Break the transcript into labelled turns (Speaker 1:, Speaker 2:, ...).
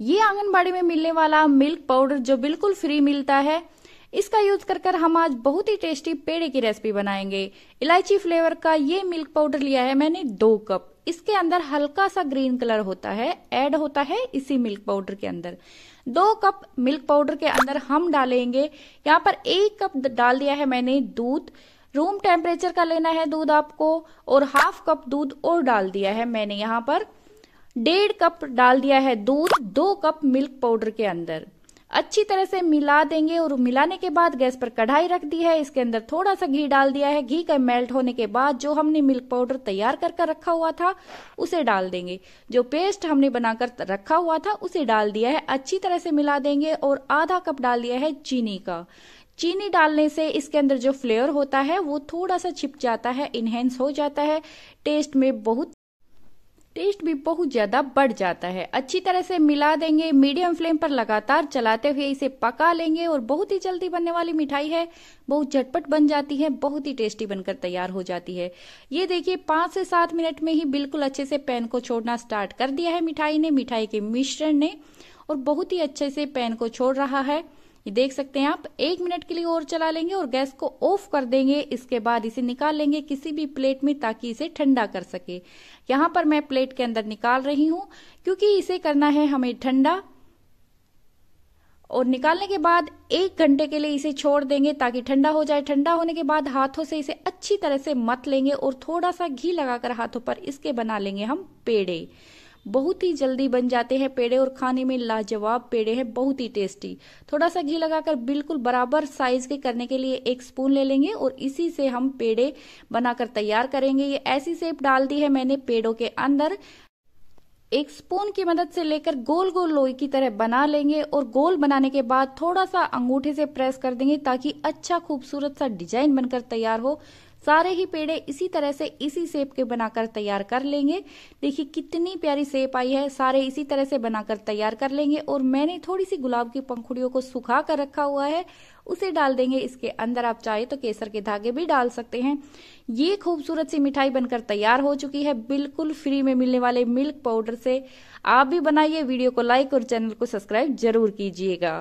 Speaker 1: ये आंगनबाड़ी में मिलने वाला मिल्क पाउडर जो बिल्कुल फ्री मिलता है इसका यूज कर कर हम आज बहुत ही टेस्टी पेड़े की रेसिपी बनाएंगे इलायची फ्लेवर का ये मिल्क पाउडर लिया है मैंने दो कप इसके अंदर हल्का सा ग्रीन कलर होता है ऐड होता है इसी मिल्क पाउडर के अंदर दो कप मिल्क पाउडर के अंदर हम डालेंगे यहाँ पर एक कप डाल दिया है मैंने दूध रूम टेम्परेचर का लेना है दूध आपको और हाफ कप दूध और डाल दिया है मैंने यहाँ पर डेढ़ कप डाल दिया है दूध दो कप मिल्क पाउडर के अंदर अच्छी तरह से मिला देंगे और मिलाने के बाद गैस पर कढ़ाई रख दी है इसके अंदर थोड़ा सा घी डाल दिया है घी का मेल्ट होने के बाद जो हमने मिल्क पाउडर तैयार कर कर रखा हुआ था उसे डाल देंगे जो पेस्ट हमने बनाकर रखा हुआ था उसे डाल दिया है अच्छी तरह से मिला देंगे और आधा कप डाल दिया है चीनी का चीनी डालने से इसके अंदर जो फ्लेवर होता है वो थोड़ा सा छिप जाता है इनहेंस हो जाता है टेस्ट में बहुत भी बहुत ज्यादा बढ़ जाता है अच्छी तरह से मिला देंगे मीडियम फ्लेम पर लगातार चलाते हुए इसे पका लेंगे और बहुत ही जल्दी बनने वाली मिठाई है बहुत झटपट बन जाती है बहुत ही टेस्टी बनकर तैयार हो जाती है ये देखिए पांच से सात मिनट में ही बिल्कुल अच्छे से पैन को छोड़ना स्टार्ट कर दिया है मिठाई ने मिठाई के मिश्रण ने और बहुत ही अच्छे से पैन को छोड़ रहा है ये देख सकते हैं आप एक मिनट के लिए और चला लेंगे और गैस को ऑफ कर देंगे इसके बाद इसे निकाल लेंगे किसी भी प्लेट में ताकि इसे ठंडा कर सके यहाँ पर मैं प्लेट के अंदर निकाल रही हूँ क्योंकि इसे करना है हमें ठंडा और निकालने के बाद एक घंटे के लिए इसे छोड़ देंगे ताकि ठंडा हो जाए ठंडा होने के बाद हाथों से इसे अच्छी तरह से मत लेंगे और थोड़ा सा घी लगाकर हाथों पर इसके बना लेंगे हम पेड़े बहुत ही जल्दी बन जाते हैं पेड़े और खाने में लाजवाब पेड़े हैं बहुत ही टेस्टी थोड़ा सा घी लगाकर बिल्कुल बराबर साइज के करने के लिए एक स्पून ले लेंगे और इसी से हम पेड़े बनाकर तैयार करेंगे ये ऐसी सेप डाल दी है मैंने पेड़ों के अंदर एक स्पून की मदद से लेकर गोल गोल लोई की तरह बना लेंगे और गोल बनाने के बाद थोड़ा सा अंगूठे से प्रेस कर देंगे ताकि अच्छा खूबसूरत सा डिजाइन बनकर तैयार हो सारे ही पेड़े इसी तरह से इसी सेप के बनाकर तैयार कर लेंगे देखिए कितनी प्यारी सेप आई है सारे इसी तरह से बनाकर तैयार कर लेंगे और मैंने थोड़ी सी गुलाब की पंखुड़ियों को सुखा कर रखा हुआ है उसे डाल देंगे इसके अंदर आप चाहे तो केसर के धागे भी डाल सकते हैं ये खूबसूरत सी मिठाई बनकर तैयार हो चुकी है बिल्कुल फ्री में मिलने वाले मिल्क पाउडर से आप भी बनाइए वीडियो को लाइक और चैनल को सब्सक्राइब जरूर कीजिएगा